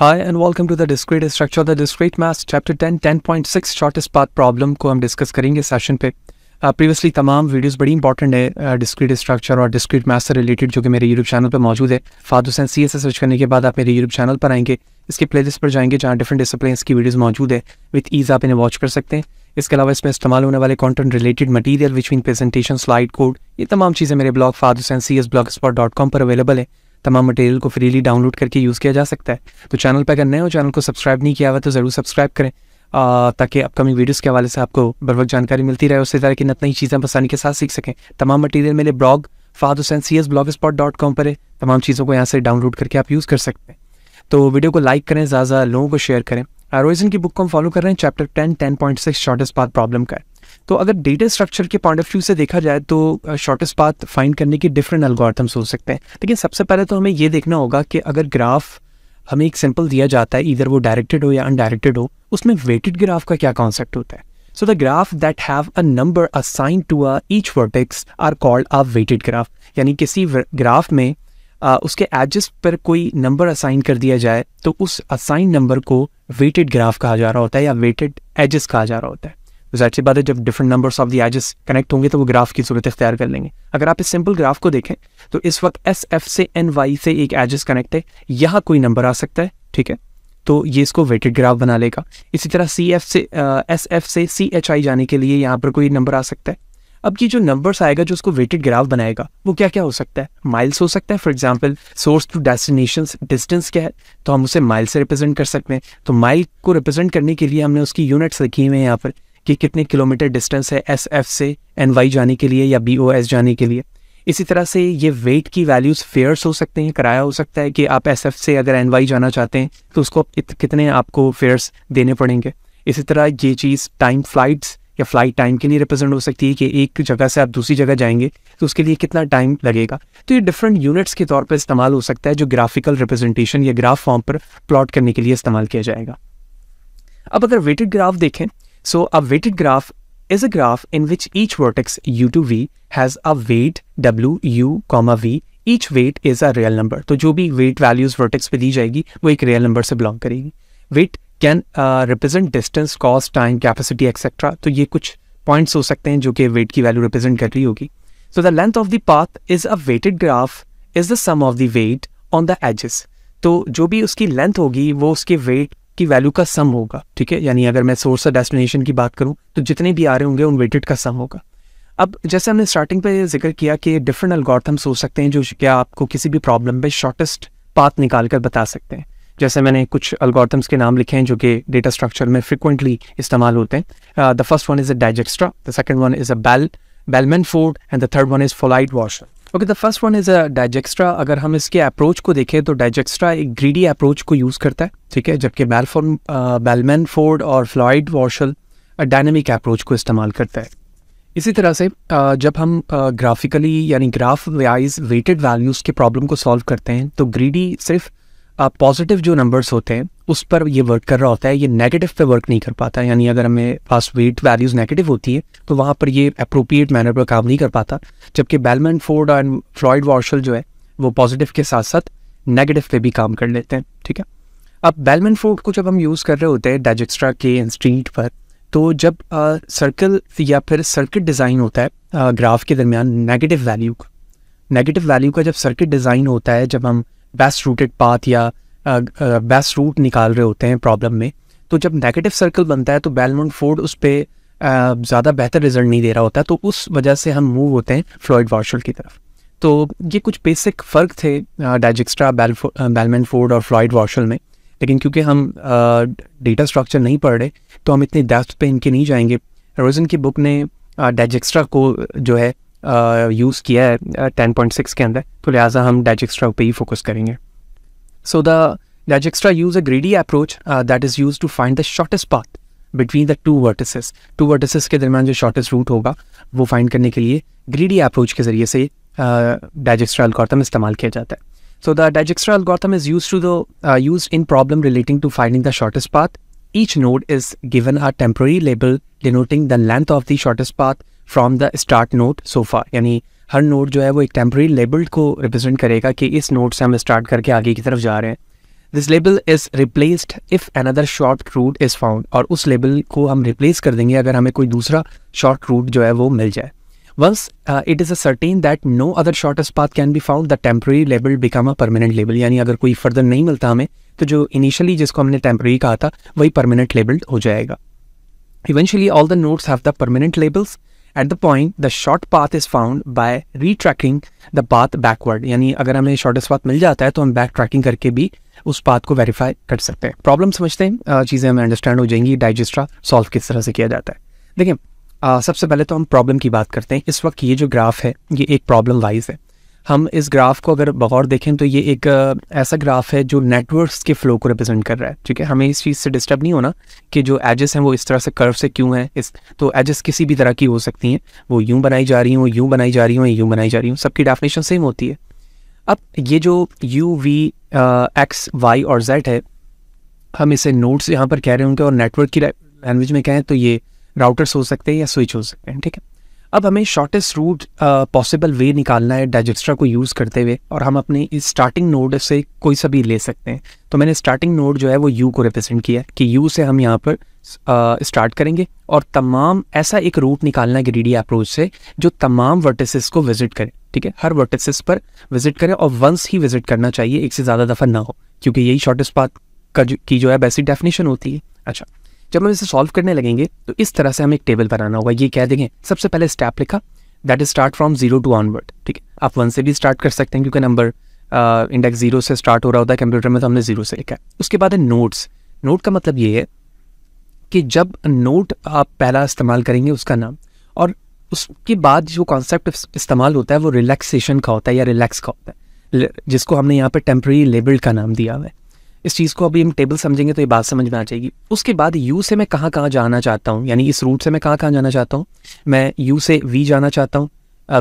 high and welcome to the discrete structure the discrete maths chapter 10 10.6 shortest path problem को हम discuss करेंगे session पे previously uh, तमाम videos बड़ी important है डिस्क्रीट uh, स्ट्रक्चर और डिस्क्रीट मैथ से रिलेटेड जो कि मेरे यूट्यूब चैनल पर मौजूद है Fahad Hussain C S search करने के बाद आप मेरे यूट्यूब चैनल पर आएंगे इसके लिस्ट पर जाएंगे जहाँ डिफरेंट डिसिप्लिन की वीडियोज़ मौजूद है विथ ईज आप इन्हें वॉच कर सकते हैं इसके अलावा इसमें इस्तेमाल होने वाले content related material which mean presentation slide code ये तमाम चीज़ें मेरे blog Fahad Hussain C S blog spot dot com पर अवेलेबल है तमाम मटेरियल को फ्रीली डाउनलोड करके यूज़ किया जा सकता है तो चैनल पर अगर नए हो चैनल को सब्सक्राइब नहीं किया हुआ तो ज़रूर सब्सक्राइब करें ताकि अपकमिंग वीडियोस के हवाले से आपको बर वक्त जानकारी मिलती रहे उससे ज़्यादा तरह की नत नई चीज़ें आसानी के साथ सीख सकें तमाम मटेरियल मेरे blog Fahad Hussain C S blog spot dot com पर है तमाम चीज़ों को यहाँ से डाउनलोड करके आप यूज़ कर सकते हैं तो वीडियो को लाइक करें ज़्यादा ज़्यादा लोगों को शेयर करें रोइजन की बुक को हम फॉलो कर रहे हैं chapter ten ten point six shortest path problem का है तो अगर डेटा स्ट्रक्चर के पॉइंट ऑफ व्यू से देखा जाए तो शॉर्टेस्ट पाथ फाइंड करने के डिफरेंट एल्गोरिथम्स हो सकते हैं लेकिन सबसे पहले तो हमें ये देखना होगा कि अगर ग्राफ हमें एक सिंपल दिया जाता है इधर वो डायरेक्टेड हो या अनडायरेक्टेड हो उसमें वेटेड ग्राफ का क्या कॉन्सेप्ट होता है so the graph that have a number assign to a each vertex are called a weighted graph यानी किसी ग्राफ में आ, उसके एडजस्ट पर कोई नंबर असाइन कर दिया जाए तो उस असाइन नंबर को वेटेड ग्राफ कहा जा रहा होता है या वेटेड एजस्ट कहा जा रहा होता है जाहिर बात है जब different numbers of the edges connect होंगे तो वो ग्राफ की सूरत इख्तियार कर लेंगे अगर आप इस सिंपल ग्राफ को देखें तो इस वक्त एस एफ से एन वाई से एक एजेस कनेक्ट है यहाँ कोई नंबर आ सकता है ठीक है तो ये इसको वेटेड ग्राफ बना लेगा इसी तरह सी एफ से एस एफ से सी एच आई जाने के लिए यहाँ पर कोई नंबर आ सकता है अब ये जो नंबर्स आएगा जो उसको वेटेड ग्राफ बनाएगा वो क्या क्या हो सकता है माइल्स हो सकता है for example source to destination distance क्या है तो हम उसे माइल से रिप्रेजेंट कर सकते हैं तो माइल को रिप्रेजेंट करने के लिए हमने उसकी यूनिट्स रखी हुई है यहाँ पर कि कितने किलोमीटर डिस्टेंस है एस एफ से एन वाई जाने के लिए या बी ओ एस जाने के लिए इसी तरह से ये वेट की वैल्यूज़ फेयर्स हो सकते हैं किराया हो सकता है कि आप एस एफ से अगर एन वाई जाना चाहते हैं तो उसको इत, कितने आपको फेयर्स देने पड़ेंगे इसी तरह ये चीज़ टाइम फ्लाइट्स या फ्लाइट टाइम के लिए रिप्रेजेंट हो सकती है कि एक जगह से आप दूसरी जगह जाएंगे तो उसके लिए कितना टाइम लगेगा तो ये डिफरेंट यूनिट्स के तौर पर इस्तेमाल हो सकता है जो ग्राफिकल रिप्रेजेंटेशन या ग्राफ फॉर्म पर प्लॉट करने के लिए इस्तेमाल किया जाएगा अब अगर वेटेड ग्राफ देखें So a weighted graph is a graph in which each vertex u to v has a weight w u comma v each weight is a real number तो जो भी वेट वैल्यूज वर्टेक्स पे दी जाएगी वो एक real number से belong करेगी weight can represent distance cost time capacity etcetera तो ये कुछ पॉइंट्स हो सकते हैं जो कि वेट की वैल्यू रिप्रेजेंट कर रही होगी so the length of the path is a weighted graph is the sum of the weight on the edges तो जो भी उसकी लेंथ होगी वो उसके वेट की वैल्यू का सम होगा ठीक है यानी अगर मैं सोर्स और डेस्टिनेशन की बात करूँ तो जितने भी आ रहे होंगे उन वेटेड का सम होगा अब जैसे हमने स्टार्टिंग पे जिक्र किया कि डिफरेंट अलगॉर्थम्स हो सकते हैं जो क्या आपको किसी भी प्रॉब्लम पे शॉर्टेस्ट पाथ निकाल कर बता सकते हैं जैसे मैंने कुछ अलगॉर्थम्स के नाम लिखे हैं जो कि डेटा स्ट्रक्चर में फ्रिक्वेंटली इस्तेमाल होते हैं the first one is a Dijkstra the second one is a Bell Bellman Ford and the third one is Floyd Warshall okay the first one is a Dijkstra अगर हम इसके approach को देखें तो डाइजेक्स्ट्रा एक ग्रीडी अप्रोच को use करता है ठीक है जबकि बैलफॉर्म बैलमैन फोर्ड और फ्लॉइड वॉर्शल डायनेमिक अप्रोच को इस्तेमाल करता है इसी तरह से uh, जब हम ग्राफिकली uh, यानी ग्राफ वाइज वेटेड वैल्यूज़ के प्रॉब्लम को सॉल्व करते हैं तो ग्रीडी सिर्फ पॉजिटिव जो नंबर्स होते हैं उस पर ये वर्क कर रहा होता है ये नेगेटिव पे वर्क नहीं कर पाता यानी अगर हमें पास वेट वैल्यूज नेगेटिव होती है तो वहाँ पर ये अप्रोप्रिएट मैनर पर काम नहीं कर पाता जबकि Bellman Ford and Floyd Warshall जो है वो पॉजिटिव के साथ साथ नेगेटिव पे भी काम कर लेते हैं ठीक है अब बेलमैन फोर्ड को जब हम यूज़ कर रहे होते हैं डाइजेक्स्ट्रा के स्ट्रीट पर तो जब सर्कल सर्कल या फिर सर्किट डिज़ाइन होता है ग्राफ ग्राफ के दरमियान नेगेटिव वैल्यू का नेगेटिव वैल्यू का जब सर्किट डिज़ाइन होता है जब हम बेस्ट रूटेड पाथ या बेस्ट रूट निकाल रहे होते हैं प्रॉब्लम में तो जब नेगेटिव सर्कल बनता है तो बेलमोंट फोर्ड उस पर ज़्यादा बेहतर रिजल्ट नहीं दे रहा होता तो उस वजह से हम मूव होते हैं फ्लॉइड वार्शल की तरफ तो ये कुछ बेसिक फ़र्क थे डाइजिक्स्ट्रा बैलमन फोर्ड और फ्लॉइड वार्शल में लेकिन क्योंकि हम डेटा स्ट्रक्चर नहीं पढ़ रहे तो हम इतने डेप्थ पे इनके नहीं जाएंगे रोजन की बुक ने uh, को जो है यूज़ uh, किया है टेन पॉइंट सिक्स के अंदर तो लिहाजा हम डाइजेक्स्ट्रा एक्स्ट्रा पे ही फोकस करेंगे so the Dijkstra use a greedy approach that is use to find the shortest path between the two vertices two vertices के दरमियान जो शॉर्टेस्ट रूट होगा वो फाइंड करने के लिए ग्रीडी अप्रोच के ज़रिए से डैच uh, एक्स्ट्रा इस्तेमाल किया जाता है so the Dijkstra algorithm is use to the use in problem relating to finding the shortest path each node is given a temporary label denoting the length of the shortest path from the start node so far यानी हर note जो है वो एक temporary label को represent करेगा कि इस नोट से हम स्टार्ट करके आगे की तरफ जा रहे हैं this label is replaced if another short route is found और उस लेबल को हम रिप्लेस कर देंगे अगर हमें कोई दूसरा शॉर्ट रूट जो है वो मिल जाए once it is a certain that no other shortest path can be found the temporary label become a permanent label यानी अगर कोई फर्दर नहीं मिलता हमें तो जो इनिशियली जिसको हमने टेम्प्रेरी कहा था वही परमानेंट लेबल्ड हो जाएगा eventually all the nodes have the permanent labels at the point the short path is found by retracing the path backward यानी अगर हमें शॉर्टेस्ट पाथ मिल जाता है तो हम बैक ट्रैकिंग करके भी उस पाथ को वेरीफाई कर सकते हैं प्रॉब्लम समझते हैं चीज़ें हमें अंडरस्टैंड हो जाएंगी डाइजेस्ट्रा सॉल्व किस तरह से किया जाता है देखिए सबसे पहले तो हम प्रॉब्लम की बात करते हैं इस वक्त ये जो ग्राफ है ये एक प्रॉब्लम वाइज है हम इस ग्राफ को अगर बगौर देखें तो ये एक ऐसा ग्राफ है जो नेटवर्क्स के फ्लो को रिप्रेजेंट कर रहा है ठीक है हमें इस चीज़ से डिस्टर्ब नहीं होना कि जो एजेस हैं वो इस तरह से कर्व से क्यों हैं इस तो एजेस किसी भी तरह की हो सकती हैं वो यूँ बनाई जा रही हूँ यूँ बनाई जा रही हूँ यूँ बनाई जा रही हूँ सबकी डेफिनेशन सेम होती है अब ये जो यू वी एक्स वाई और जेड है हम इसे नोट्स यहाँ पर कह रहे होंगे और नेटवर्क की लैंग्वेज में कहें तो ये राउटर्स हो सकते हैं या स्विच हो सकते हैं ठीक है अब हमें शॉर्टेस्ट रूट पॉसिबल वे निकालना है डाइजेस्ट्रा को यूज़ करते हुए और हम अपने इस स्टार्टिंग नोड से कोई सा भी ले सकते हैं तो मैंने स्टार्टिंग नोड जो है वो यू को रिप्रेजेंट किया है कि यू से हम यहाँ पर स्टार्ट uh, करेंगे और तमाम ऐसा एक रूट निकालना है ग्रीडी अप्रोच से जो तमाम वर्टिसेस को विजिट करें ठीक है हर वर्टिसेस पर विजिट करें और वंस ही विजिट करना चाहिए एक से ज़्यादा दफ़ा ना हो क्योंकि यही शॉर्टेस्ट पाथ का जो की जो है बेसिक डेफिनेशन होती है अच्छा जब हम इसे सॉल्व करने लगेंगे तो इस तरह से हमें एक टेबल बनाना होगा ये क्या देखें सबसे पहले स्टेप लिखा that is start from zero to onward ठीक है आप वन से भी स्टार्ट कर सकते हैं क्योंकि नंबर इंडेक्स जीरो से स्टार्ट हो रहा होता है कंप्यूटर में तो हमने जीरो से लिखा है उसके बाद है नोट्स नोट का मतलब ये है कि जब नोट आप पहला इस्तेमाल करेंगे उसका नाम और उसके बाद जो कॉन्सेप्ट इस्तेमाल होता है वो रिलैक्सेशन का होता है या रिलैक्स का होता है जिसको हमने यहाँ पर टेम्प्रेरी लेबल का नाम दिया हुआ है इस चीज़ को अभी हम टेबल समझेंगे तो ये बात समझ में आ जाएगी उसके बाद यू से मैं कहाँ कहाँ जाना चाहता हूँ यानी इस रूट से मैं कहाँ कहाँ जाना चाहता हूँ मैं यू से वी जाना चाहता हूँ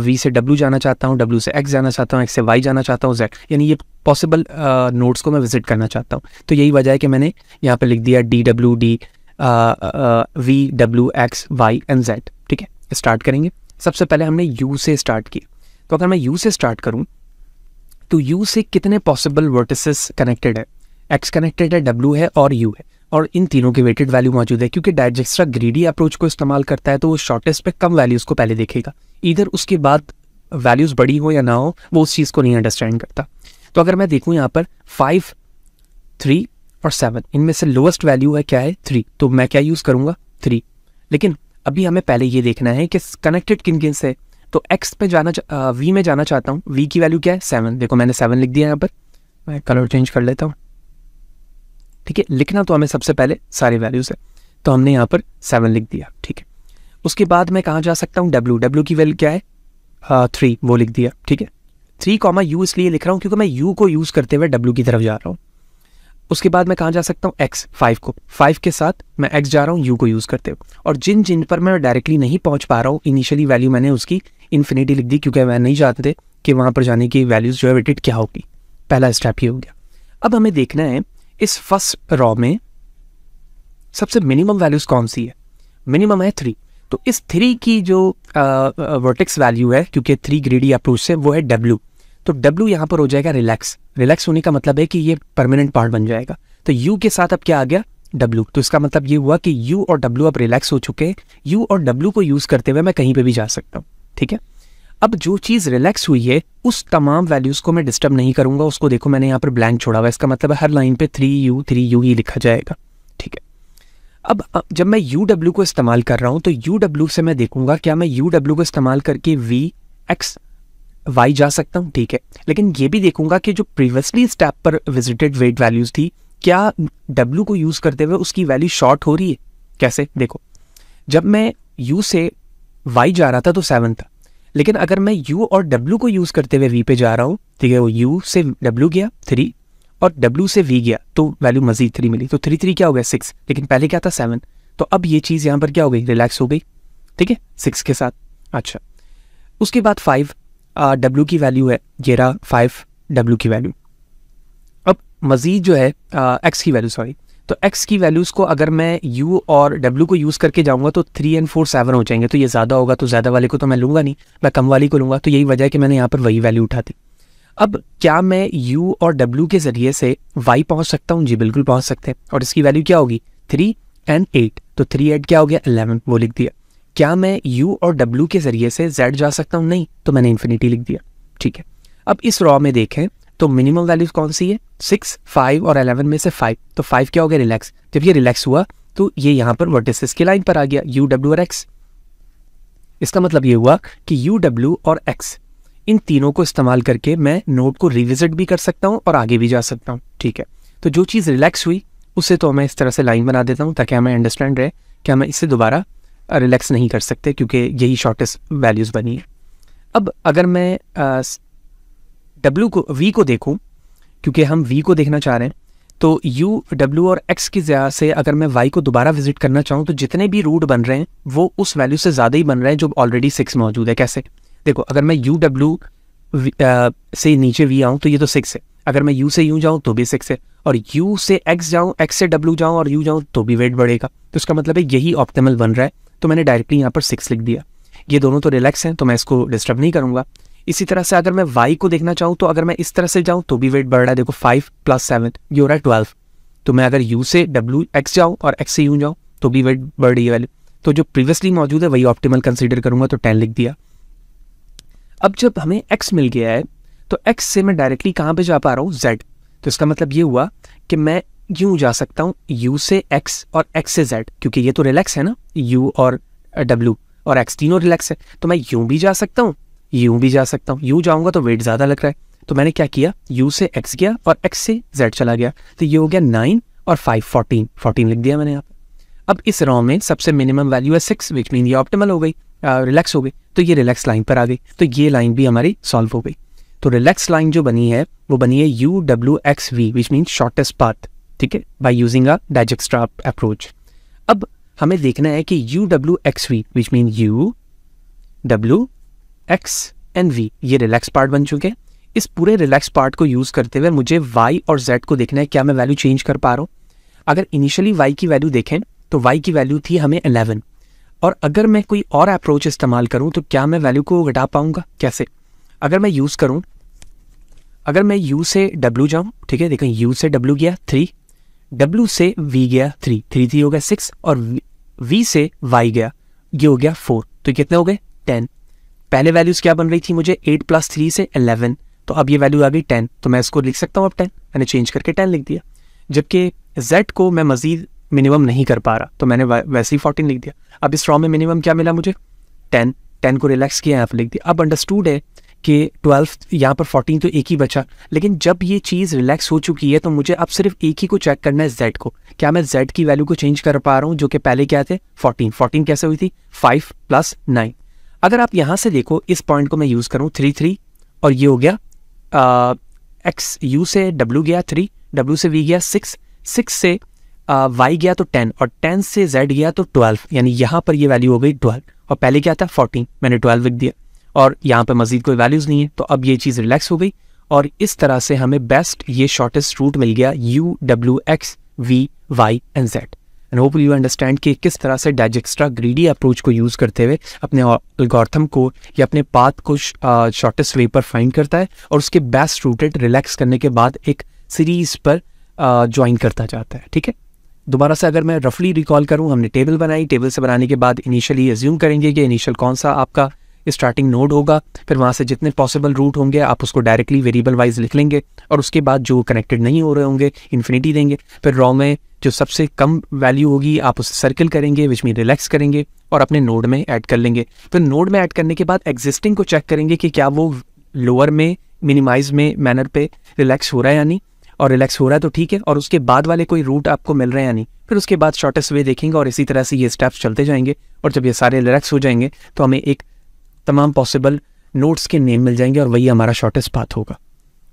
वी से डब्ल्यू जाना चाहता हूँ डब्ल्यू से एक्स जाना चाहता हूँ एक्स से वाई जाना चाहता हूँ जेड यानी ये पॉसिबल नोट्स को मैं विजिट करना चाहता हूँ तो यही वजह है कि मैंने यहाँ पर लिख दिया D W D V W X Y and Z ठीक है स्टार्ट करेंगे सबसे पहले हमने यू से स्टार्ट किया तो अगर मैं यू से स्टार्ट करूँ तो यू से कितने पॉसिबल वर्टिसेस कनेक्टेड है एक्स कनेक्टेड है डब्ल्यू है और यू है और इन तीनों के वेटेड वैल्यू मौजूद है क्योंकि डायजेस्ट्रा ग्रीडी अप्रोच को इस्तेमाल करता है तो वो शॉर्टेस्ट पे कम वैल्यूज को पहले देखेगा इधर उसके बाद वैल्यूज बड़ी हो या ना हो वो उस चीज़ को नहीं अंडरस्टैंड करता तो अगर मैं देखूँ यहाँ पर फाइव थ्री और सेवन इनमें से लोएस्ट वैल्यू है क्या है थ्री तो मैं क्या यूज़ करूँगा थ्री लेकिन अभी हमें पहले ये देखना है कि कनेक्टेड किन किन से तो एक्स पे जाना वी में जाना चाहता हूँ वी की वैल्यू क्या है सेवन देखो मैंने सेवन लिख दिया यहाँ पर मैं कलर चेंज कर लेता हूँ ठीक है लिखना तो हमें सबसे पहले सारी वैल्यूज़ है तो हमने यहाँ पर सेवन लिख दिया ठीक है उसके बाद मैं कहाँ जा सकता हूँ डब्ल्यू डब्ल्यू की वैल्यू क्या है थ्री हाँ, uh, वो लिख दिया ठीक है थ्री कॉमा यू इसलिए लिख रहा हूँ क्योंकि मैं यू को यूज़ करते हुए डब्ल्यू की तरफ जा रहा हूँ उसके बाद मैं कहाँ जा सकता हूँ एक्स फाइव को फाइव के साथ मैं एक्स जा रहा हूँ यू को यूज़ करते हुए और जिन जिन पर मैं डायरेक्टली नहीं पहुँच पा रहा हूँ इनिशियली वैल्यू मैंने उसकी इन्फिनिटी लिख दी क्योंकि मैं नहीं चाहते थे कि वहाँ पर जाने की वैल्यूज़ जो है वेटेड क्या होगी पहला स्टेप ही हो गया अब हमें देखना है इस फर्स्ट रॉ में सबसे मिनिमम वैल्यूज़ कौन सी है मिनिमम है थ्री तो इस थ्री की जो वर्टेक्स वैल्यू है क्योंकि थ्री ग्रेडी अप्रोच से वो है डब्ल्यू तो डब्ल्यू यहाँ पर हो जाएगा रिलैक्स रिलैक्स होने का मतलब है कि ये परमानेंट पार्ट बन जाएगा तो यू के साथ अब क्या आ गया डब्ल्यू तो इसका मतलब ये हुआ कि यू और डब्ल्यू अब रिलैक्स हो चुके हैं यू और डब्ल्यू को यूज़ करते हुए मैं कहीं पर भी जा सकता हूँ ठीक है अब जो चीज़ रिलैक्स हुई है उस तमाम वैल्यूज़ को मैं डिस्टर्ब नहीं करूंगा उसको देखो मैंने यहाँ पर ब्लैंक छोड़ा हुआ इसका मतलब हर लाइन पे थ्री यू थ्री यू ही लिखा जाएगा ठीक है अब जब मैं यू डब्ल्यू को इस्तेमाल कर रहा हूँ तो यू डब्ल्यू से मैं देखूंगा क्या मैं यू डब्ल्यू को इस्तेमाल करके वी एक्स वाई जा सकता हूँ ठीक है लेकिन ये भी देखूंगा कि जो प्रीवियसली स्टेप पर विजिटेड वेट वैल्यूज़ थी क्या डब्ल्यू को यूज़ करते हुए उसकी वैल्यू शॉर्ट हो रही है कैसे देखो जब मैं यू से वाई जा रहा था तो सेवन था लेकिन अगर मैं यू और डब्ल्यू को यूज़ करते हुए वी पे जा रहा हूँ ठीक है वो यू से डब्ल्यू गया थ्री और डब्ल्यू से वी गया तो वैल्यू मजीद थ्री मिली तो थ्री थ्री क्या हो गया सिक्स लेकिन पहले क्या था सेवन तो अब ये चीज़ यहाँ पर क्या हो गई रिलैक्स हो गई ठीक है सिक्स के साथ अच्छा उसके बाद फाइव डब्ल्यू की वैल्यू है ये रहा फाइव डब्ल्यू की वैल्यू अब मज़ीद जो है एक्स की वैल्यू सॉरी तो x की वैल्यूज़ को अगर मैं u और w को यूज़ करके जाऊँगा तो थ्री एंड फोर सेवन हो जाएंगे तो ये ज़्यादा होगा तो ज़्यादा वाले को तो मैं लूँगा नहीं मैं कम वाली को लूँगा तो यही वजह है कि मैंने यहाँ पर वही वैल्यू उठा दी अब क्या मैं u और w के ज़रिए से y पहुँच सकता हूँ जी बिल्कुल पहुँच सकते हैं और इसकी वैल्यू क्या होगी थ्री एंड एट तो थ्री एट क्या हो गया अलेवन वो लिख दिया क्या मैं यू और डब्ल्यू के ज़रिए से जेड जा सकता हूँ नहीं तो मैंने इन्फिनिटी लिख दिया ठीक है अब इस रॉ में देखें तो मिनिमम वैल्यूज कौन सी है सिक्स फाइव और अलेवन में से फाइव तो फाइव क्या हो गया रिलैक्स जब ये रिलैक्स हुआ तो ये यहाँ पर वर्टिसेस की लाइन पर आ गया यू डब्ल्यू और एक्स इसका मतलब ये हुआ कि यू डब्ल्यू और एक्स इन तीनों को इस्तेमाल करके मैं नोट को रिविजिट भी कर सकता हूँ और आगे भी जा सकता हूँ ठीक है तो जो चीज़ रिलैक्स हुई उसे तो मैं इस तरह से लाइन बना देता हूँ ताकि हमें अंडरस्टैंड रहे कि हमें इससे दोबारा रिलैक्स नहीं कर सकते क्योंकि यही शॉर्टेस्ट वैल्यूज़ बनी है अब अगर मैं डब्ल्यू को वी को देखूँ क्योंकि हम वी को देखना चाह रहे हैं तो यू डब्ल्यू और एक्स की ज़्यादा से अगर मैं वाई को दोबारा विजिट करना चाहूँ तो जितने भी रूट बन रहे हैं वो उस वैल्यू से ज़्यादा ही बन रहे हैं जो ऑलरेडी सिक्स मौजूद है कैसे देखो अगर मैं यू डब्ल्यू से नीचे वी आऊँ तो ये तो सिक्स है अगर मैं यू से यू जाऊँ तो भी सिक्स है और यू से एक्स जाऊँ एक्स से डब्ल्यू जाऊँ और यू जाऊँ तो भी वेट बढ़ेगा तो इसका मतलब है यही ऑप्टिमल बन रहा है तो मैंने डायरेक्टली यहाँ पर सिक्स लिख दिया ये दोनों तो रिलैक्स हैं तो मैं इसको डिस्टर्ब नहीं करूँगा इसी तरह से अगर मैं वाई को देखना चाहूँ तो अगर मैं इस तरह से जाऊँ तो भी वेट बढ़ रहा है देखो फाइव प्लस सेवन ये हो रहा है ट्वेल्व तो मैं अगर यू से डब्ल्यू एक्स जाऊँ और एक्स से यू जाऊँ तो भी वेट बढ़ रही है वैल्यू तो जो प्रीवियसली मौजूद है वही ऑप्टिमल कंसिडर करूंगा तो टेन लिख दिया अब जब हमें एक्स मिल गया है तो एक्स से मैं डायरेक्टली कहाँ पर जा पा रहा हूँ जेड तो इसका मतलब ये हुआ कि मैं यूँ जा सकता हूँ यू से एक्स और एक्स से जेड क्योंकि ये तो रिलैक्स है ना यू और डब्ल्यू और एक्स तीनों रिलैक्स है तो मैं यूँ भी जा सकता हूँ यूं भी जा सकता हूँ यू जाऊँगा तो वेट ज़्यादा लग रहा है तो मैंने क्या किया यू से एक्स गया और एक्स से जेड चला गया तो ये हो गया नाइन और फाइव फोर्टीन फोर्टीन लिख दिया मैंने यहाँ अब इस रॉ में सबसे मिनिमम वैल्यू है सिक्स विच मीन ये ऑप्टिमल हो गई रिलैक्स हो गई तो ये रिलैक्स लाइन पर आ गई तो ये लाइन भी हमारी सॉल्व हो गई तो रिलैक्स लाइन जो बनी है वो बनी है U W X V which mean shortest path ठीक है by using a Dijkstra approach अब हमें देखना है कि U W X V which mean U W X and V ये रिलैक्स पार्ट बन चुके हैं इस पूरे रिलैक्स पार्ट को यूज़ करते हुए मुझे वाई और जेड को देखना है क्या मैं वैल्यू चेंज कर पा रहा हूँ अगर इनिशियली वाई की वैल्यू देखें तो वाई की वैल्यू थी हमें अलेवन और अगर मैं कोई और अप्रोच इस्तेमाल करूँ तो क्या मैं वैल्यू को घटा पाऊंगा कैसे अगर मैं यूज़ करूँ अगर मैं यू से डब्ल्यू जाऊँ ठीक है देखें यू से डब्ल्यू गया थ्री डब्ल्यू से वी गया थ्री थ्री थ्री हो गया सिक्स और वी से वाई गया ये हो गया फोर तो कितने हो गए टेन पहले वैल्यूज क्या बन रही थी मुझे एट प्लस थ्री से एलेवन तो अब ये वैल्यू आ गई टेन तो मैं इसको लिख सकता हूँ अब टेन मैंने चेंज करके टेन लिख दिया जबकि जेड को मैं मजीद मिनिमम नहीं कर पा रहा तो मैंने वैसे ही फोर्टीन लिख दिया अब इस रॉ में मिनिमम क्या मिला मुझे टेन टेन को रिलैक्स किया यहाँ पर लिख दिया अब अंडरस्टूड है कि ट्वेल्थ यहाँ पर फोर्टीन तो एक ही बचा लेकिन जब ये चीज़ रिलैक्स हो चुकी है तो मुझे अब सिर्फ एक ही को चेक करना है जेड को क्या मैं जेड की वैल्यू को चेंज कर पा रहा हूँ जो कि पहले क्या थे फोर्टीन फोर्टीन कैसे हुई थी फाइव प्लस नाइन अगर आप यहाँ से देखो इस पॉइंट को मैं यूज़ करूँ थ्री थ्री और ये हो गया एक्स यू से डब्ल्यू गया थ्री डब्ल्यू से वी गया सिक्स सिक्स से वाई गया तो टेन और टेन से जेड गया तो ट्वेल्व यानी यहाँ पर ये वैल्यू हो गई ट्वेल्व और पहले क्या था फोर्टीन मैंने ट्वेल्व लिख दिया और यहाँ पर मजीद कोई वैल्यूज़ नहीं है तो अब ये चीज़ रिलैक्स हो गई और इस तरह से हमें बेस्ट ये शॉर्टेस्ट रूट मिल गया U W X V Y and Z and hope you understand कि किस तरह से डाइजेक्स्ट्रा ग्रीडी अप्रोच को यूज़ करते हुए अपने गौरथम को या अपने पाथ को शॉर्टेस्ट वे पर फाइंड करता है और उसके बेस्ट रूटेड रिलैक्स करने के बाद एक सीरीज पर ज्वाइन करता जाता है ठीक है दोबारा से अगर मैं रफली रिकॉल करूं हमने टेबल बनाई टेबल से बनाने के बाद इनिशियली एज्यूम करेंगे कि इनिशियल कौन सा आपका स्टार्टिंग नोड होगा फिर वहाँ से जितने पॉसिबल रूट होंगे आप उसको डायरेक्टली वेरिएबल वाइज लिख लेंगे और उसके बाद जो कनेक्टेड नहीं हो रहे होंगे इन्फिनिटी देंगे फिर रॉ में जो सबसे कम वैल्यू होगी आप उसे सर्किल करेंगे विच मीन रिलैक्स करेंगे और अपने नोड में ऐड कर लेंगे फिर नोड में ऐड करने के बाद एग्जिस्टिंग को चेक करेंगे कि क्या वो लोअर में मिनिमाइज में मैनर पे रिलैक्स हो रहा है या नहीं और रिलैक्स हो रहा है तो ठीक है और उसके बाद वाले कोई रूट आपको मिल रहे हैं नहीं फिर उसके बाद शॉर्टेस्ट वे देखेंगे और इसी तरह से ये स्टेप्स चलते जाएंगे और जब ये सारे रिलैक्स हो जाएंगे तो हमें एक तमाम पॉसिबल नोट्स के नेम मिल जाएंगे और वही हमारा शॉर्टेस्ट पाथ होगा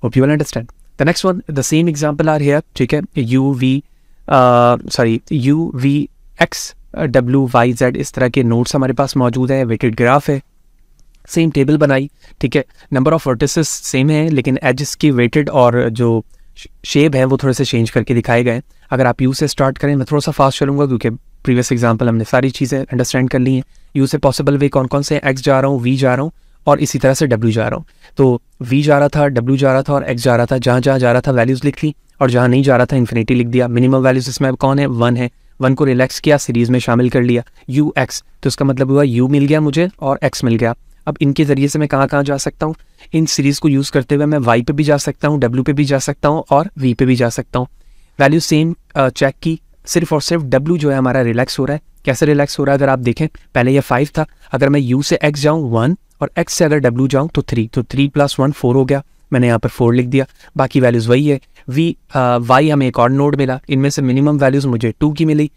hope you will understand the next one the same example are here ठीक है U V sorry U V X W Y Z इस तरह के नोट्स हमारे पास मौजूद है वेटेड ग्राफ है सेम टेबल बनाई ठीक है नंबर ऑफ वर्टिस सेम है लेकिन एजेस की वेटेड और जो शेप है वो थोड़े से चेंज करके दिखाए गए अगर आप यू से स्टार्ट करें मैं थोड़ा सा फास्ट चलूँगा क्योंकि प्रीवियस एग्जाम्पल हमने सारी चीज़ें अंडरस्टैंड कर ली हैं यू से पॉसिबल वे कौन कौन से एक्स जा रहा हूँ वी जा रहा हूँ और इसी तरह से डब्ल्यू जा रहा हूँ तो वी जा रहा था डब्ल्यू जा रहा था और एक्स जा रहा था जहाँ जहाँ जा रहा था वैल्यूज़ लिख ली और जहाँ नहीं जा रहा था इन्फिनिटी लिख दिया मिनिमम वैल्यूज इसमें कौन है वन है वन को रिलैक्स किया सीरीज में शामिल कर लिया यू एक्स तो इसका मतलब हुआ यू मिल गया मुझे और एक्स मिल गया अब इनके ज़रिए से मैं कहाँ कहाँ जा सकता हूँ इन सीरीज़ को यूज़ करते हुए मैं वाई पे भी जा सकता हूँ डब्ल्यू पे भी जा सकता हूँ और वी पे भी जा सकता हूँ वैल्यू सेम चेक की सिर्फ और सिर्फ W जो है हमारा रिलैक्स हो रहा है कैसे रिलैक्स हो रहा है अगर आप देखें पहले ये फाइव था अगर मैं यू से एक्स जाऊँ वन और एक्स से अगर डब्ल्यू जाऊँ तो थ्री तो थ्री प्लस वन फोर हो गया मैंने यहाँ पर फोर लिख दिया बाकी वैल्यूज़ वही है वी वाई uh, हमें एक और नोड मिला इनमें से मिनिमम वैल्यूज़ मुझे टू की मिली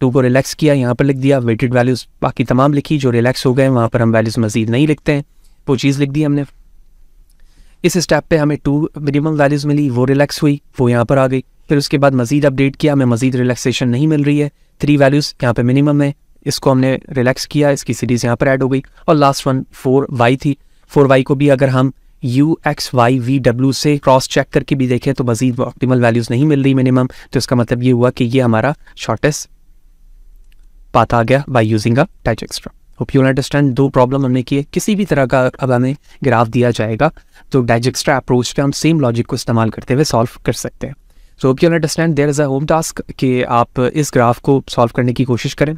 टू uh, को रिलैक्स किया यहाँ पर लिख दिया वेटेड वैल्यूज़ बाकी तमाम लिखी जो रिलैक्स हो गए वहाँ पर हम वैल्यूज़ मजीद नहीं लिखते हैं वो चीज़ लिख दी हमने इस स्टेप पर हमें टू मिनिमम वैल्यूज़ मिली वो रिलैक्स हुई वो यहाँ पर आ गई फिर उसके बाद मजीद अपडेट किया हमें मजीद रिलैक्सेशन नहीं मिल रही है थ्री वैल्यूज़ यहाँ पे मिनिमम है इसको हमने रिलैक्स किया इसकी सीरीज़ यहाँ पर ऐड हो गई और लास्ट वन फोर वाई थी फोर वाई को भी अगर हम U X Y V W से क्रॉस चेक करके भी देखें तो मजीद ऑप्टिमल वैल्यूज़ नहीं मिल रही मिनिमम तो इसका मतलब ये हुआ कि ये हमारा शॉर्टेस्ट पाथ आ गया by using a touch extra hope you understand दो प्रॉब्लम हमने की है किसी भी तरह का अब हमें ग्राफ दिया जाएगा तो डाइजेक्स्ट्रा अप्रोच पे हम सेम लॉजिक को इस्तेमाल करते हुए सॉल्व कर सकते हैं so hope you understand there is a home task कि आप इस ग्राफ को सॉल्व करने की कोशिश करें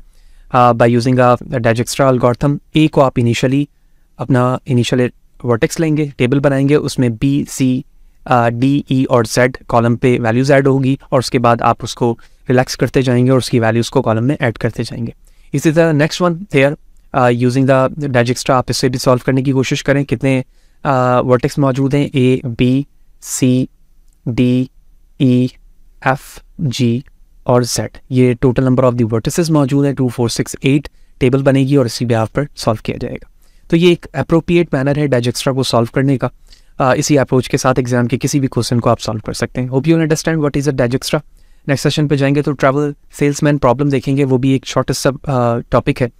बाई यूजिंग अ डाइजेक्स्ट्रा अलगॉर्थम ए को आप इनिशियली अपना इनिशियल वर्टेक्स लेंगे टेबल बनाएंगे उसमें बी सी डी ई और जेड कॉलम पे वैल्यूज़ ऐड होगी और उसके बाद आप उसको रिलैक्स करते जाएंगे और उसकी वैल्यूज़ को कॉलम में ऐड करते जाएंगे इसी तरह next one there using the Dijkstra आप इससे भी सॉल्व करने की कोशिश करें कितने वर्टेक्स uh, मौजूद हैं A B C D E F G और जेड ये टोटल नंबर ऑफ दी मौजूद है two four six eight table बनेगी और इसी ब्याह पर सॉल्व किया जाएगा तो ये एक अप्रोप्रिएट मैनर है डाइजेक्स्ट्रा को सॉल्व करने का आ, इसी अप्रोच के साथ एग्जाम के किसी भी क्वेश्चन को आप सॉल्व कर सकते हैं hope you understand what is a Dijkstra next session पे जाएंगे तो ट्रैवल सेल्समैन प्रॉब्लम देखेंगे वो भी एक शॉर्टेस्ट सब टॉपिक है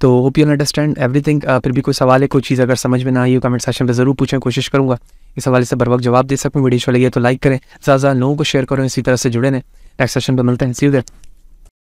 तो होप यू अंडरस्टैंड एवरीथिंग फिर भी कोई सवाल है कोई चीज़ अगर समझ में ना आई हो कमेंट सेशन पर ज़रूर पूछें कोशिश करूँगा इस हवाले से बर जवाब दे सकूँ वीडियो अच्छा लगी तो लाइक करें ज़्यादा लोगों को शेयर करें इसी तरह से जुड़े ने नेक्स्ट सेशन पर मिलते हैं सीधे